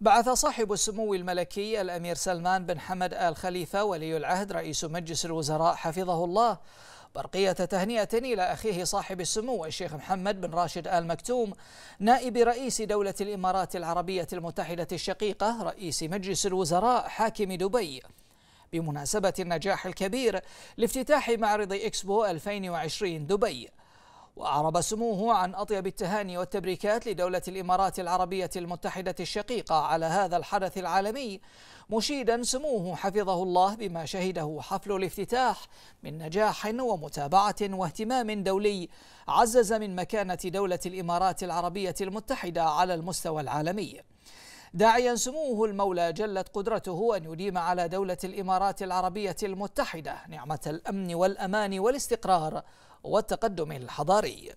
بعث صاحب السمو الملكي الأمير سلمان بن حمد آل خليفة ولي العهد رئيس مجلس الوزراء حفظه الله برقية تهنئة إلى أخيه صاحب السمو الشيخ محمد بن راشد آل مكتوم نائب رئيس دولة الإمارات العربية المتحدة الشقيقة رئيس مجلس الوزراء حاكم دبي بمناسبة النجاح الكبير لافتتاح معرض إكسبو 2020 دبي وأعرب سموه عن أطيب التهاني والتبريكات لدولة الإمارات العربية المتحدة الشقيقة على هذا الحدث العالمي مشيدا سموه حفظه الله بما شهده حفل الافتتاح من نجاح ومتابعة واهتمام دولي عزز من مكانة دولة الإمارات العربية المتحدة على المستوى العالمي داعيا سموه المولى جلت قدرته أن يديم على دولة الإمارات العربية المتحدة نعمة الأمن والأمان والاستقرار والتقدم الحضاري